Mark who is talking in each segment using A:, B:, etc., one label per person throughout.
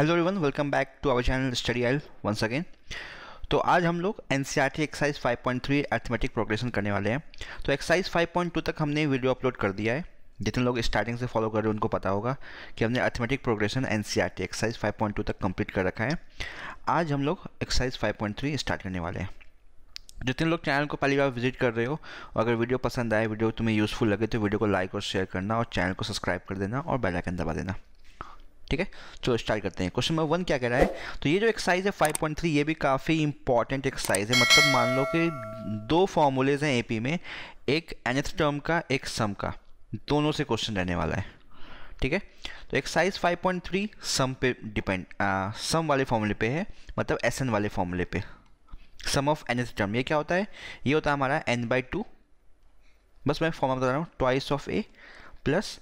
A: hello everyone welcome back to our channel study aisle once again तो आज हम लोग N C R T exercise five point three arithmetic progression करने वाले हैं तो एक्साइज फाइव पॉइंट टू तक हमने वीडियो अपलोड कर दिया है जितने लोग स्टार्टिंग से फॉलो कर रहे हैं उनको पता होगा कि हमने arithmetic progression N C R T exercise five point two तक कंप्लीट कर रखा है आज हम लोग exercise five point three start करने वाले हैं जितने लोग चैनल को पहली बार विजिट कर रहे हो और अगर वीडियो पसंद आए वीडियो तुम्हें यूज़फुल लगे तो वीडियो को लाइक और शेयर करना और चैनल को सब्सक्राइब कर देना और बेल आइकन दबा देना ठीक है चलो स्टार्ट करते हैं क्वेश्चन नंबर वन क्या कह रहा है तो ये जो एक्सरसाइज है 5.3 ये भी काफ़ी इंपॉर्टेंट एक्सरसाइज है मतलब मान लो कि दो फॉर्मूलेज हैं एपी में एक एनथ टर्म का एक सम का दोनों से क्वेश्चन रहने वाला है ठीक है तो एक्सरसाइज 5.3 सम पे डिपेंड सम वाले फॉर्मूले पे है मतलब एस वाले फॉर्मूले पे sum of nth term ये क्या होता है ये होता है हमारा एन बाई टू बस मैं फॉर्मा बता रहा हूँ twice of A plus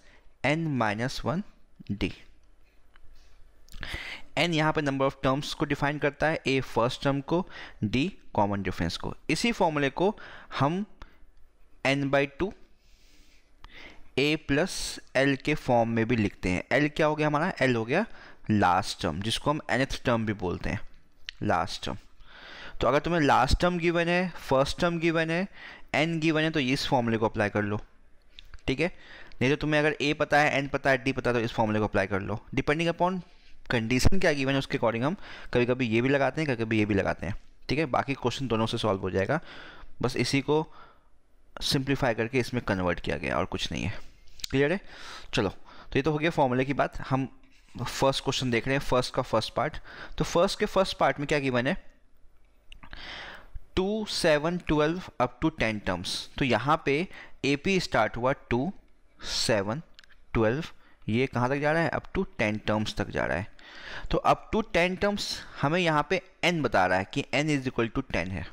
A: N minus one D N यहाँ पे नंबर ऑफ टर्म्स को डिफाइन करता है ए फर्स्ट टर्म को डी कॉमन डिफरेंस को इसी फॉर्मूले को हम N by two A plus L के फॉर्म में भी लिखते हैं एल क्या हो गया हमारा एल हो गया लास्ट टर्म जिसको हम एनथ टर्म भी बोलते हैं लास्ट टर्म तो अगर तुम्हें लास्ट टर्म गिवन है फर्स्ट टर्म गिवन है एन गिवन है तो इस फॉर्मूले को अप्लाई कर लो ठीक है नहीं तो तुम्हें अगर ए पता है एन पता है डी पता है तो इस फॉर्मूले को अप्लाई कर लो डिपेंडिंग अपॉन कंडीशन क्या गिवन है उसके अकॉर्डिंग हम कभी कभी ये भी लगाते हैं कभी कभी ये भी लगाते हैं ठीक है बाकी क्वेश्चन दोनों से सॉल्व हो जाएगा बस इसी को सिंप्लीफाई करके इसमें कन्वर्ट किया गया और कुछ नहीं है क्लियर है चलो तो ये तो हो गया फॉर्मूले की बात हम फर्स्ट क्वेश्चन देख रहे हैं फर्स्ट का फर्स्ट पार्ट तो फर्स्ट के फर्स्ट पार्ट में क्या गिवन है two seven twelve up to ten terms तो यहाँ पे ए पी स्टार्ट हुआ टू सेवन ट्वेल्व ये कहाँ तक जा रहा है अप टू टेन टर्म्स तक जा रहा है तो अप टू टेन टर्म्स हमें यहाँ पे एन बता रहा है कि N is equal to ten है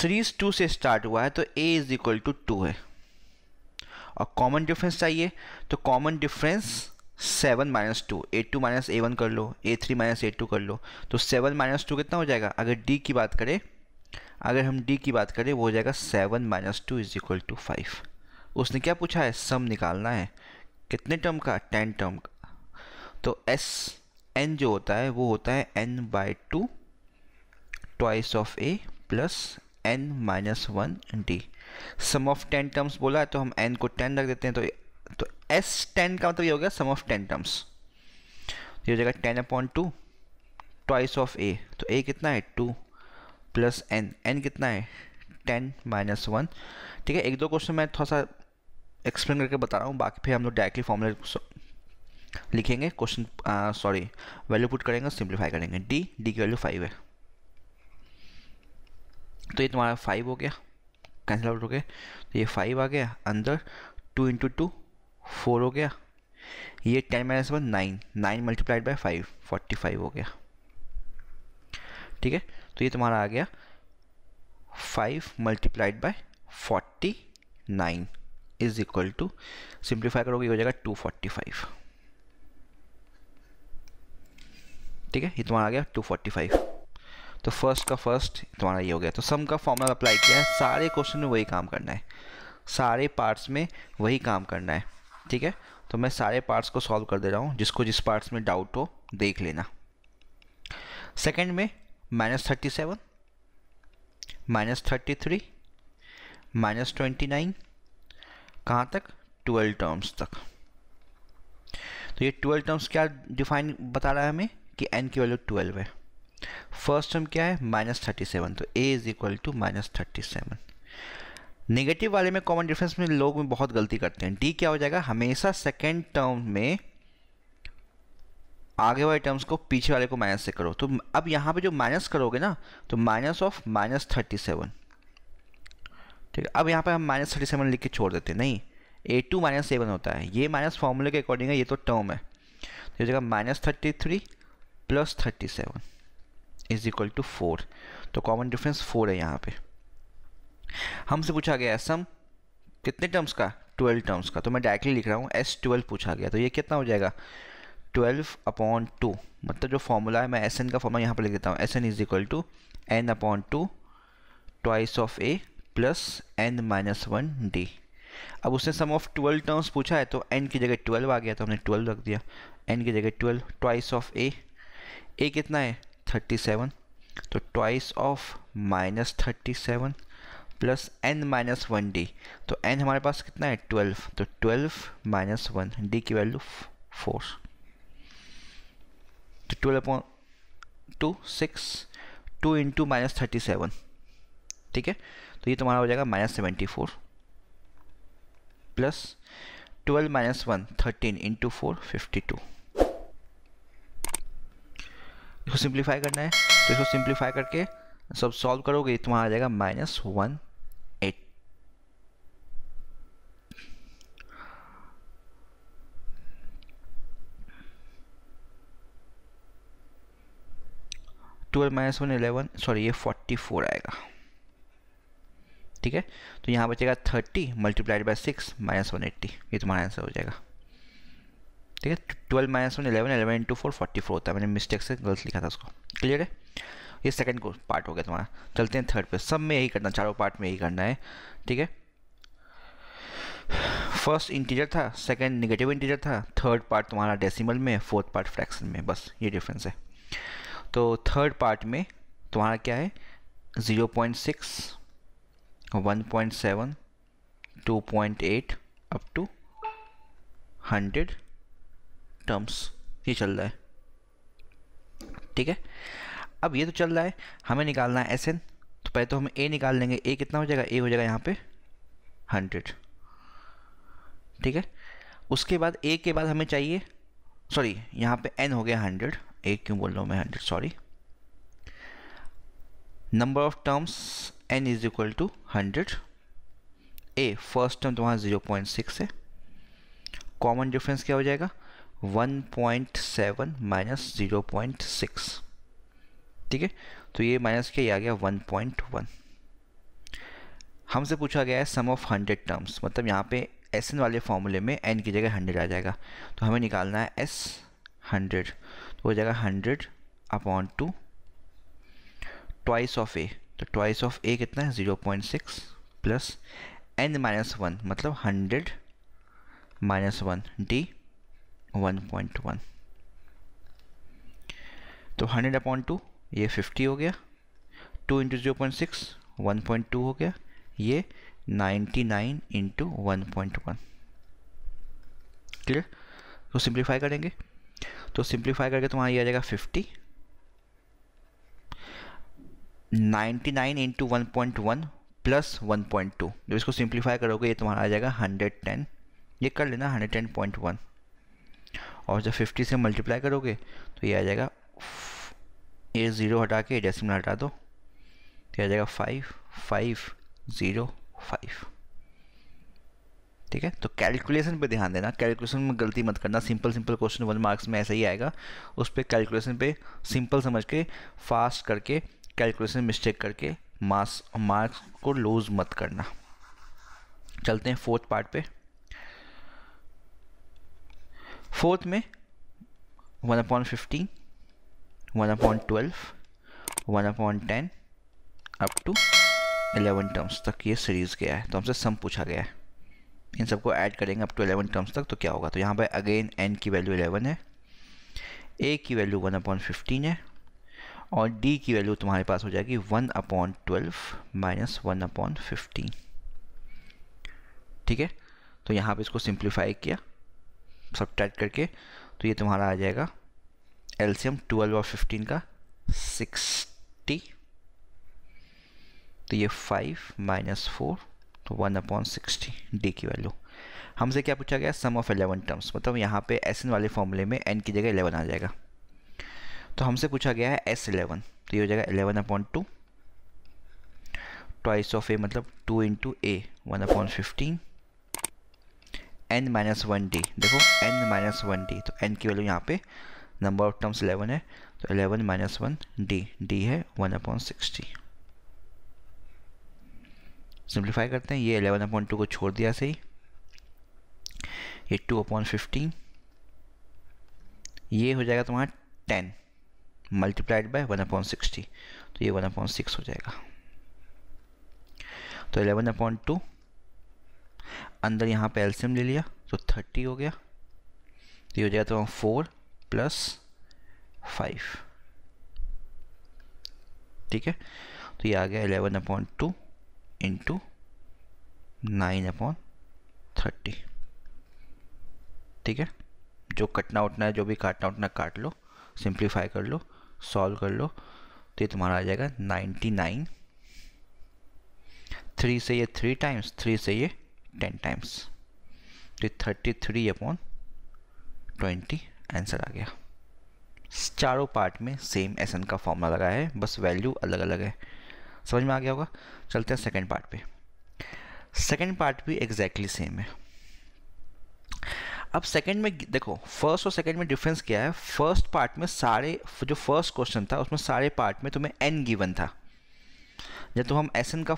A: सीरीज टू से स्टार्ट हुआ है तो A is equal to two है और कॉमन डिफरेंस चाहिए तो common difference seven minus two A two minus A one कर लो A three minus A two कर लो तो सेवन माइनस टू कितना हो जाएगा अगर डी की बात करें अगर हम डी की बात करें वो हो जाएगा seven minus two is equal to five उसने क्या पूछा है सम निकालना है कितने टर्म का टेन टर्म का तो एस एन जो होता है वो होता है N by two twice of A plus N minus one D sum of ten terms बोला है तो हम एन को टेन रख देते हैं तो तो एस टेन का मतलब ये हो गया सम ऑफ टेन टर्म्स ये हो जाएगा ten upon two twice of ए तो ए कितना है टू प्लस एन एन कितना है टेन माइनस वन ठीक है एक दो क्वेश्चन मैं थोड़ा सा एक्सप्लेन करके बता रहा हूँ बाकी फिर हम लोग डायरेक्टली फॉर्मूले लिखेंगे क्वेश्चन सॉरी वैल्यू पुट करेंगे सिंप्लीफाई करेंगे डी डी की वैल्यू फाइव है तो ये तुम्हारा फाइव हो गया कैंसिल आउट हो गया तो ये फाइव आ गया अंदर टू इंटू टू फोर हो गया ये ten minus one nine nine multiplied by five forty five हो गया ठीक है तो ये तुम्हारा आ गया five multiplied by forty nine is equal to simplify करोगे हो जाएगा 245 ठीक है ये तुम्हारा तो आ गया 245 तो फर्स्ट का फर्स्ट तुम्हारा तो ये हो गया तो सम का फॉर्मूला अप्लाई किया है सारे क्वेश्चन में वही काम करना है सारे पार्ट्स में वही काम करना है ठीक है तो मैं सारे पार्ट्स को सॉल्व कर दे रहा हूँ जिसको जिस पार्ट्स में डाउट हो देख लेना सेकेंड में minus thirty seven minus thirty three minus twenty nine कहाँ तक ट्वेल्व टर्म्स तक तो ये ट्वेल्व टर्म्स क्या डिफाइन बता रहा है हमें कि एन की वैल्यू ट्वेल्व है फर्स्ट टर्म क्या है माइनस थर्टी सेवन तो A is equal to minus thirty seven negative वाले में कॉमन डिफरेंस में लोग में बहुत गलती करते हैं डी क्या हो जाएगा हमेशा सेकेंड टर्म में आगे वाले टर्म्स को पीछे वाले को माइनस से करो तो अब यहाँ पे जो माइनस करोगे ना तो minus of minus thirty seven ठीक है अब यहाँ पर हम माइनस थर्टी सेवन लिख के छोड़ देते हैं नहीं ए टू माइनस सेवन होता है ये माइनस फॉर्मूले के अकॉर्डिंग है ये तो टर्म है तो ये जगह minus thirty three plus thirty seven is equal to four तो कॉमन डिफरेंस फोर है यहाँ पे हमसे पूछा गया सम कितने टर्म्स का ट्वेल्व टर्म्स का तो मैं डायरेक्टली लिख रहा हूँ एस ट्वेल्व पूछा गया तो ये कितना हो जाएगा ट्वेल्व अपॉन टू मतलब जो फॉर्मूला है मैं एस एन का फॉर्मूला यहाँ पर लिख देता हूँ S N is equal to N upon two twice of A plus N minus one D अब उसने सम ऑफ ट्वेल्व टर्म्स पूछा है तो एन की जगह ट्वेल्व आ गया तो हमने ट्वेल्व रख दिया एन की जगह twelve twice of A A कितना है थर्टी सेवन तो twice of minus thirty seven plus N minus one D तो एन हमारे पास कितना है ट्वेल्व तो ट्वेल्व माइनस वन डी की वैल्यू फोर तो twelve upon two six two into minus thirty seven ठीक है तो ये तुम्हारा हो जाएगा minus seventy four plus twelve minus one thirteen into four fifty two इसको सिंप्लीफाई करना है तो इसको सिंप्लीफाई करके सब सॉल्व करोगे तुम्हारा आ जाएगा minus one eight twelve minus one eleven sorry ये फोर्टी फोर आएगा ठीक है तो यहाँ बचेगा thirty multiplied by six minus one eighty ये तुम्हारा आंसर हो जाएगा ठीक है twelve minus one eleven eleven into four forty four होता है मैंने मिस्टेक से गलत लिखा था उसको क्लियर है ये सेकेंड को पार्ट हो गया तुम्हारा चलते हैं थर्ड पे सब में यही करना चारों पार्ट में यही करना है ठीक है फर्स्ट इंटीजर था सेकेंड नेगेटिव इंटीजर था थर्ड पार्ट तुम्हारा डेसिमल में फोर्थ पार्ट फ्रैक्शन में बस ये डिफरेंस है तो थर्ड पार्ट में तुम्हारा क्या है zero point six 1.7 2.8 up to 100 terms ये चल रहा है ठीक है अब ये तो चल रहा है हमें निकालना है एस एन तो पहले तो हम ए निकाल लेंगे ए कितना हो जाएगा ए हो जाएगा यहाँ पे हंड्रेड ठीक है उसके बाद ए के बाद हमें चाहिए सॉरी यहाँ पे एन हो गया हंड्रेड ए क्यों बोल रहा हूँ मैं hundred sorry number of terms n is equal to hundred a first term तुम्हारा जीरो पॉइंट सिक्स है कॉमन डिफरेंस क्या हो जाएगा one point seven minus zero point six ठीक है तो ये माइनस क्या आ गया वन पॉइंट वन हमसे पूछा गया है सम ऑफ हंड्रेड टर्म्स मतलब यहाँ पे एस एन वाले फॉर्मूले में एन की जगह हंड्रेड आ जाएगा तो हमें निकालना है एस हंड्रेड तो हो जाएगा hundred upon two twice of ए तो ट्वाइस ऑफ ए कितना है zero point six plus N minus one मतलब hundred minus one d one point one तो हंड्रेड अपॉन टू ये फिफ्टी हो गया two into zero point six one point two हो गया ये ninety nine into one point one clear तो simplify करेंगे तो सिंप्लीफाई करके तुम्हारा ये आ जाएगा fifty ninety nine into one point one plus one point two जब इसको सिंप्लीफाई करोगे ये तुम्हारा आ जाएगा हंड्रेड टेन ये कर लेना हंड्रेड टेन पॉइंट वन और जब फिफ्टी से मल्टीप्लाई करोगे तो ये आ जाएगा ये ज़ीरो हटा के डेसिमल हटा दो तो आ जाएगा फाइव फाइव ज़ीरो फाइव ठीक है तो कैलकुलेशन पे ध्यान देना कैलकुलेशन में गलती मत करना simple simple question one marks में ऐसा ही आएगा उस पर कैलकुलेशन पे सिंपल समझ के फास्ट करके कैलकुलेशन मिस्टेक करके मास मार्क्स को लूज़ मत करना चलते हैं फोर्थ पार्ट पे फोर्थ में one upon fifteen one upon twelve one upon ten up to eleven terms तक ये सीरीज़ गया है तो हमसे सम पूछा गया है इन सबको ऐड करेंगे अप टू एलेवन टर्म्स तक तो क्या होगा तो यहाँ पर अगेन एन की वैल्यू एलेवन है ए की वैल्यू वन अपॉइंट फिफ्टीन है और डी की वैल्यू तुम्हारे पास हो जाएगी one upon twelve minus one upon fifteen ठीक है तो यहाँ पे इसको सिंप्लीफाई किया सब करके तो ये तुम्हारा आ जाएगा एल्शियम ट्वेल्व और फिफ्टीन का सिक्सटी तो ये फाइव माइनस फोर तो वन अपॉन सिक्सटी डी की वैल्यू हमसे क्या पूछा गया सम ऑफ एलेवन टर्म्स मतलब यहाँ पे एस वाले फॉर्मूले में एन की जगह एलेवन आ जाएगा तो हमसे पूछा गया है एस इलेवन तो ये हो जाएगा eleven upon two twice of a मतलब two into a one upon fifteen n minus one d देखो एन माइनस वन डी तो एन की वैल्यू यहाँ पे नंबर ऑफ टर्म्स इलेवन है तो eleven minus one d d है one upon sixty simplify करते हैं ये एलेवन अपॉइंट टू को छोड़ दिया सही ये टू अपॉइंट फिफ्टीन ये हो जाएगा तुम्हारा ten multiplied by one upon sixty तो ये वन अपॉइंट सिक्स हो जाएगा तो एलेवन अपॉइंट टू अंदर यहाँ पे एल्सियम ले लिया तो थर्टी हो गया तो ये हो जाएगा तो फोर प्लस फाइव ठीक है तो ये आ गया eleven upon two into nine upon thirty ठीक है जो कटना उठना है जो भी काटना उठना काट लो सिंप्लीफाई कर लो सॉल्व कर लो तो ये तुम्हारा आ जाएगा नाइन्टी नाइन थ्री से ये थ्री टाइम्स थ्री से ये टेन टाइम्स तो thirty three upon twenty answer आ गया चारों पार्ट में सेम एन का फॉर्मूला लगा है बस वैल्यू अलग अलग है समझ में आ गया होगा चलते हैं सेकेंड पार्ट पे सेकेंड पार्ट भी एग्जैक्टली exactly सेम है अब सेकंड में देखो फर्स्ट और सेकंड में डिफरेंस क्या है फर्स्ट पार्ट में सारे जो फर्स्ट क्वेश्चन था उसमें सारे पार्ट में तुम्हें एन गिवन था जब तुम हम एस एन का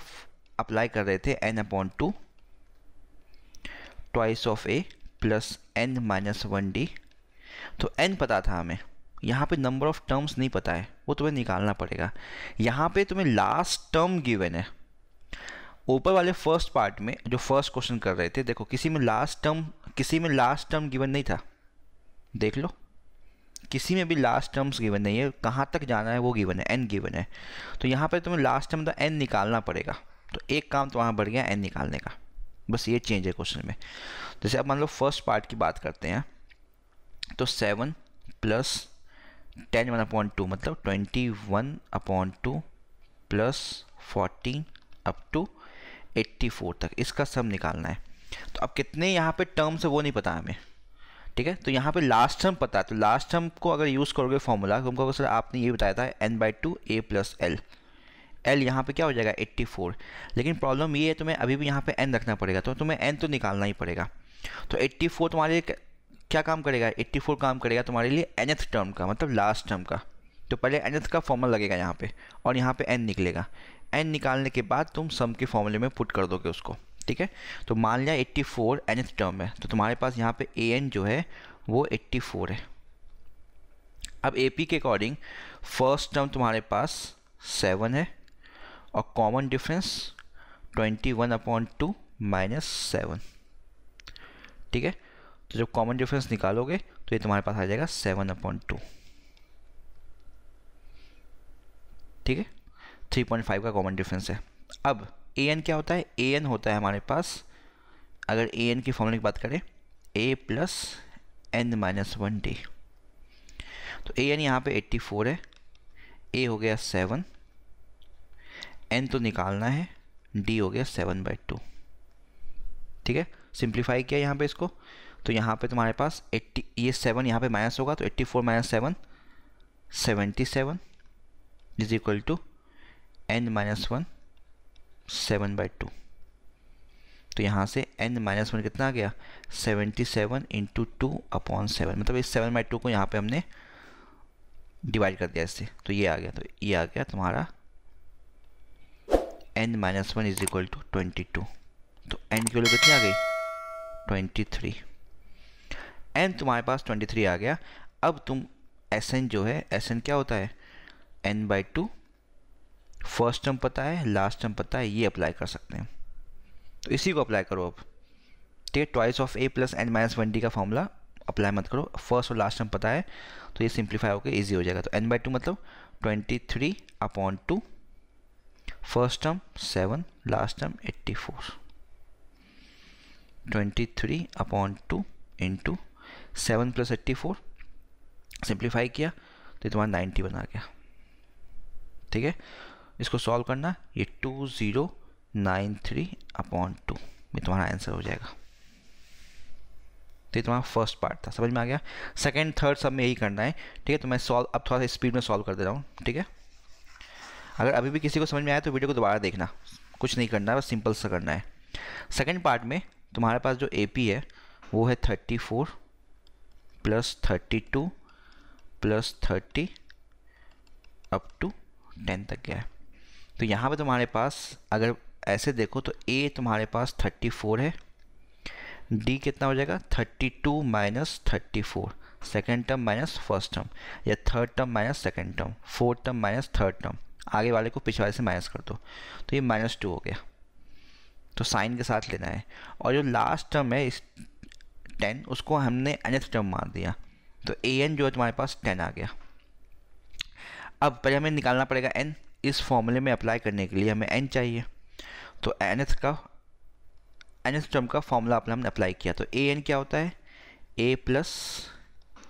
A: अप्लाई कर रहे थे n upon two twice of A plus N minus one D तो एन पता था हमें यहाँ पे नंबर ऑफ टर्म्स नहीं पता है वो तुम्हें निकालना पड़ेगा यहाँ पे तुम्हें लास्ट टर्म गिवन है ऊपर वाले फर्स्ट पार्ट में जो फर्स्ट क्वेश्चन कर रहे थे देखो किसी में लास्ट टर्म किसी में लास्ट टर्म गिवन नहीं था देख लो किसी में भी लास्ट टर्म्स गिवन नहीं है कहाँ तक जाना है वो गिवन है एन गिवन है तो यहाँ पर तुम्हें लास्ट टर्म तो एन निकालना पड़ेगा तो एक काम तो वहाँ बढ़ गया एन निकालने का बस ये चेंज है क्वेश्चन में जैसे अब मान लो फर्स्ट पार्ट की बात करते हैं तो seven plus ten one upon two मतलब twenty one upon two plus fourteen up to eighty four तक इसका सब निकालना है तो अब कितने यहाँ पे टर्म्स है वो नहीं पता हमें ठीक है तो यहाँ पे लास्ट टर्म पता है तो लास्ट टर्म को अगर यूज़ करोगे फॉर्मूला तुमको तो सर आपने ये बताया था n by two A plus l l यहाँ पे क्या हो जाएगा 84 लेकिन प्रॉब्लम ये है तुम्हें अभी भी यहाँ पे एन रखना पड़ेगा तो तुम्हें एन तो निकालना ही पड़ेगा तो 84 तुम्हारे लिए क्या काम करेगा 84 काम करेगा तुम्हारे लिए एनथ टर्म का मतलब लास्ट टर्म का तो पहले एनथ का फॉर्मूला लगेगा यहाँ पे और यहाँ पे एन निकलेगा एन निकालने के बाद तुम सम के फॉर्मूले में पुट कर दोगे उसको ठीक है तो मान लिया 84 फोर टर्म है तो तुम्हारे पास यहाँ पे ए एन जो है वो 84 है अब ए पी के अकॉर्डिंग फर्स्ट टर्म तुम्हारे पास सेवन है और common difference twenty one upon two minus seven ठीक है तो जब कॉमन डिफरेंस निकालोगे तो ये तुम्हारे पास आ जाएगा सेवन अपॉन टू ठीक है थ्री पॉइंट फाइव का कॉमन डिफरेंस है अब ए एन क्या होता है ए एन होता है हमारे पास अगर ए एन की फॉर्मूले की बात करें a plus N minus one D तो ए एन यहाँ पे एट्टी फोर है ए हो गया सेवन एन तो निकालना है डी हो गया सेवन बाई टू ठीक है सिंप्लीफाई किया यहाँ पे इसको तो यहाँ पे तुम्हारे पास एट्टी ये सेवन यहाँ पे माइनस होगा तो eighty four minus seven seventy seven is equal to n minus one seven by two तो यहाँ से एन माइनस वन कितना आ गया seventy seven into two upon seven मतलब इस सेवन बाई टू को यहाँ पे हमने डिवाइड कर दिया इससे तो ये आ गया तो ये आ गया तुम्हारा n minus one is equal to twenty two तो एन की वैल्यू कितनी आ गई ट्वेंटी थ्री एन तुम्हारे पास ट्वेंटी थ्री आ गया अब तुम एस एन जो है एस एन क्या होता है N by two first term पता है लास्ट टर्म पता है ये अप्लाई कर सकते हैं तो इसी को अप्लाई करो आप ठीक है twice of A plus N minus one d का फॉर्मूला अप्लाई मत करो फर्स्ट और लास्ट टर्म पता है तो ये सिंप्लीफाई होकर ईजी हो जाएगा तो एन बाई टू मतलब twenty three upon two first term seven last term eighty four twenty three upon two into seven plus eighty four simplify किया तो तुम्हारा नाइन्टी बना गया ठीक है इसको सॉल्व करना ये two zero nine three upon two ये तुम्हारा आंसर हो जाएगा तो ये तुम्हारा फर्स्ट पार्ट था समझ में आ गया सेकेंड थर्ड सब में यही करना है ठीक है तो मैं सॉल्व अब थोड़ा सा स्पीड में सॉल्व कर दे रहा हूँ ठीक है अगर अभी भी किसी को समझ में आया तो वीडियो को दोबारा देखना कुछ नहीं करना है बस सिंपल सा करना है सेकेंड पार्ट में तुम्हारे पास जो ए है वो है thirty four plus thirty two plus thirty up to ten तक गया है तो यहाँ पे तुम्हारे पास अगर ऐसे देखो तो ए तुम्हारे पास थर्टी फोर है डी कितना हो जाएगा thirty two minus thirty four second term minus first term या third term minus second term fourth term minus third term आगे वाले को पिछले वाले से माइनस कर दो तो ये माइनस टू हो गया तो साइन के साथ लेना है और जो लास्ट टर्म है इस टेन उसको हमने एनथ टर्म मार दिया तो ए एन जो है तुम्हारे पास टेन आ गया अब पहले हमें निकालना पड़ेगा एन इस फॉर्मूले में अप्लाई करने के लिए हमें एन चाहिए तो एन का एन एस टर्म का फॉर्मूला अपना हमने अप्लाई किया तो ए एन क्या होता है a plus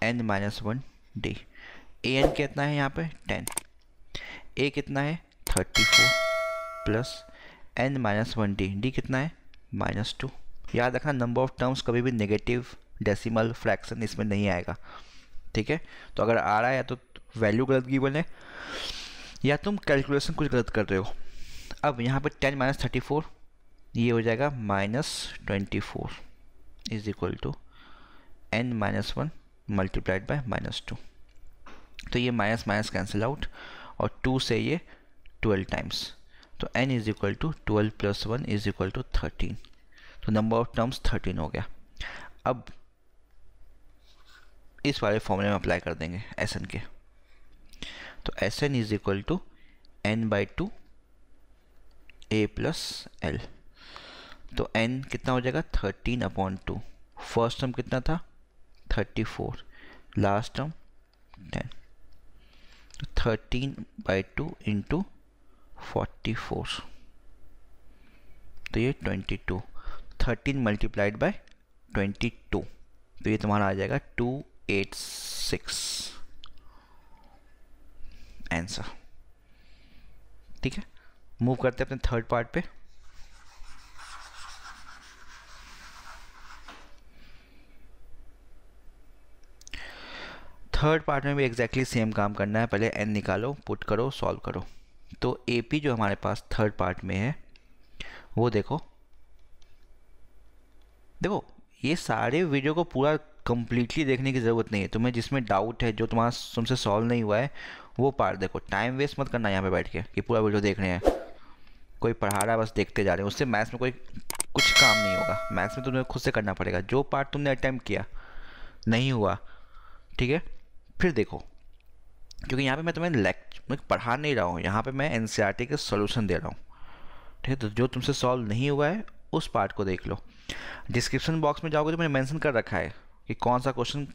A: N minus one d a n कितना है यहाँ पे टेन ए कितना है thirty four plus N minus one d d कितना है माइनस टू याद रखना नंबर ऑफ टर्म्स कभी भी नेगेटिव डेसिमल फ्रैक्शन इसमें नहीं आएगा ठीक है तो अगर आ रहा है तो वैल्यू गलत गिवन है या तुम कैलकुलेशन कुछ गलत कर रहे हो अब यहाँ पे टेन माइनस थर्टी फोर ये हो जाएगा minus twenty four is equal to n minus one multiplied by minus two तो ये माइनस माइनस कैंसिल आउट और टू से ये ट्वेल्व टाइम्स तो n is equal to twelve plus one is equal to thirteen तो number of terms thirteen हो गया अब इस वाले फॉर्मूले में अप्लाई कर देंगे एस एन के तो S N is equal to n by two A plus l तो एन कितना हो जाएगा thirteen upon two first term कितना था thirty four last term ten तो thirteen by two into forty four तो ये twenty two thirteen multiplied by twenty two तो ये तुम्हारा आ जाएगा टू एट सिक्स आंसर ठीक है मूव करते हैं अपने थर्ड पार्ट पे थर्ड पार्ट में भी एग्जैक्टली exactly सेम काम करना है पहले एन निकालो पुट करो सॉल्व करो तो ए पी जो हमारे पास थर्ड पार्ट में है वो देखो देखो ये सारे वीडियो को पूरा कम्प्लीटली देखने की ज़रूरत नहीं है तुम्हें जिसमें डाउट है जो तुम्हारा तुमसे सॉल्व नहीं हुआ है वो पार्ट देखो टाइम वेस्ट मत करना यहाँ पे बैठ के कि पूरा वीडियो देख रहे हैं कोई पढ़ा रहा है बस देखते जा रहे हैं उससे मैथ्स में कोई कुछ काम नहीं होगा मैथ्स में तुम्हें खुद से करना पड़ेगा जो पार्ट तुमने अटैम्प्ट किया नहीं हुआ ठीक है फिर देखो क्योंकि यहाँ पे मैं तुम्हें लेक् पढ़ा नहीं रहा हूँ यहाँ पे मैं एन e के सोल्यूशन दे रहा हूँ ठीक है तो जो तुमसे सॉल्व नहीं हुआ है उस पार्ट को देख लो डिस्क्रिप्शन बॉक्स में जाओगे तो मैंने मेंशन कर रखा है कि कौन सा क्वेश्चन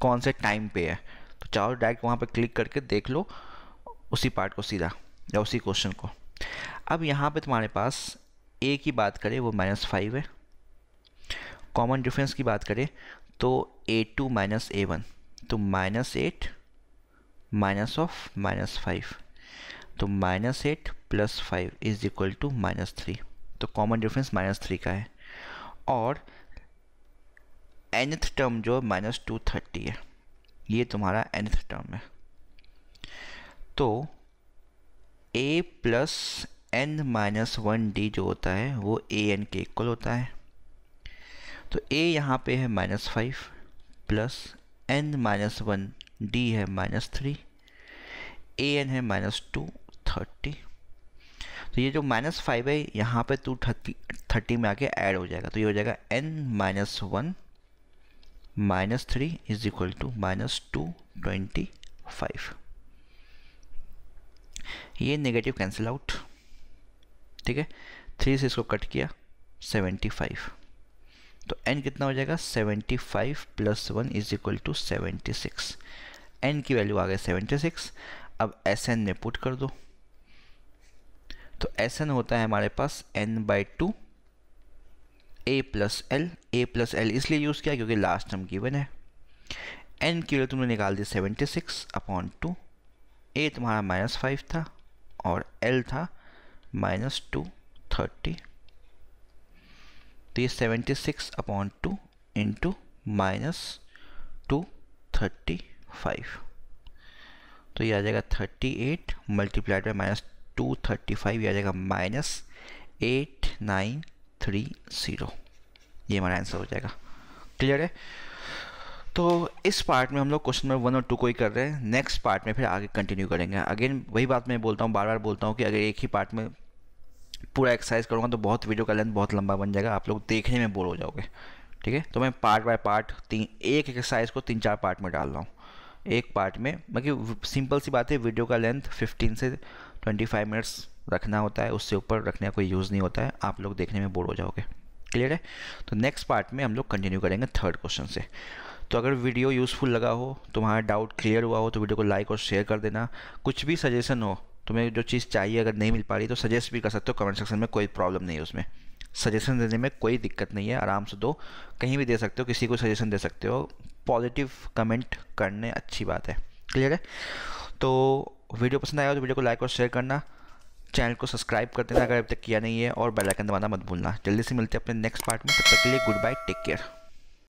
A: कौन से टाइम पे है तो चाहो डायरेक्ट वहाँ पर क्लिक करके देख लो उसी पार्ट को सीधा या उसी क्वेश्चन को अब यहाँ पे तुम्हारे पास ए की बात करें वो माइनस फाइव है कॉमन डिफरेंस की बात करें तो a two minus A one तो minus eight minus of minus five तो minus eight plus five is equal to minus three तो कॉमन डिफरेंस माइनस थ्री का है और एनथ टर्म जो माइनस टू थर्टी है ये तुम्हारा एनथ टर्म है तो a plus N minus one d जो होता है वो ए एन के इक्वल होता है तो ए यहाँ पे है minus five plus N minus one d है माइनस थ्री ए एन है माइनस टू थर्टी तो ये जो माइनस फाइव है यहाँ पे टू थर्टी थर्टी में आके ऐड हो जाएगा तो ये हो जाएगा n minus one minus three is equal to minus two twenty five ये नेगेटिव कैंसिल आउट ठीक है थ्री से इसको कट किया सेवेंटी फाइव तो n कितना हो जाएगा seventy five plus one is equal to seventy six n की वैल्यू आ गई सिक्स अब एस एन में पुट कर दो तो एस एन होता है हमारे पास n by two A plus l a plus l इसलिए यूज़ किया क्योंकि लास्ट टर्म गिवन है एन की वैल्यू तुमने निकाल दी seventy six upon two a तुम्हारा माइनस फाइव था और एल था माइनस टू थर्टी तो ये seventy six upon two into minus two thirty five तो ये आ जाएगा thirty eight multiplied by minus two thirty five ये आ जाएगा minus eight nine three zero ये हमारा आंसर हो जाएगा क्लियर है तो इस पार्ट में हम लोग क्वेश्चन नंबर वन और टू को ही कर रहे हैं नेक्स्ट पार्ट में फिर आगे कंटिन्यू करेंगे अगेन वही बात मैं बोलता हूँ बार बार बोलता हूँ कि अगर एक ही पार्ट में पूरा एक्सरसाइज करूँगा तो बहुत वीडियो का लेंथ बहुत लंबा बन जाएगा आप लोग देखने में बोर हो जाओगे ठीक है तो मैं पार्ट बाय पार्ट तीन एक एक्सरसाइज को तीन चार पार्ट में डाल रहा हूँ एक पार्ट में बाकी मतलब सिंपल सी बात है वीडियो का लेंथ फिफ्टीन से 25 मिनट्स रखना होता है उससे ऊपर रखने का कोई यूज़ नहीं होता है आप लोग देखने में बोर हो जाओगे क्लियर है तो नेक्स्ट पार्ट में हम लोग कंटिन्यू करेंगे थर्ड क्वेश्चन से तो अगर वीडियो यूज़फुल लगा हो तुम्हारा डाउट क्लियर हुआ हो तो वीडियो को लाइक और शेयर कर देना कुछ भी सजेशन हो तुम्हें जो चीज़ चाहिए अगर नहीं मिल पा रही तो सजेस्ट भी कर सकते हो कमेंट सेक्शन में कोई प्रॉब्लम नहीं है उसमें सजेशन देने में कोई दिक्कत नहीं है आराम से दो कहीं भी दे सकते हो किसी को सजेशन दे सकते हो पॉजिटिव कमेंट करने अच्छी बात है क्लियर है तो वीडियो पसंद आया तो वीडियो को लाइक और शेयर करना चैनल को सब्सक्राइब कर देना अगर अभी तक किया नहीं है और बेल आइकन दबाना मत भूलना जल्दी से मिलते हैं अपने नेक्स्ट पार्ट में तब तक के लिए गुड बाय टेक केयर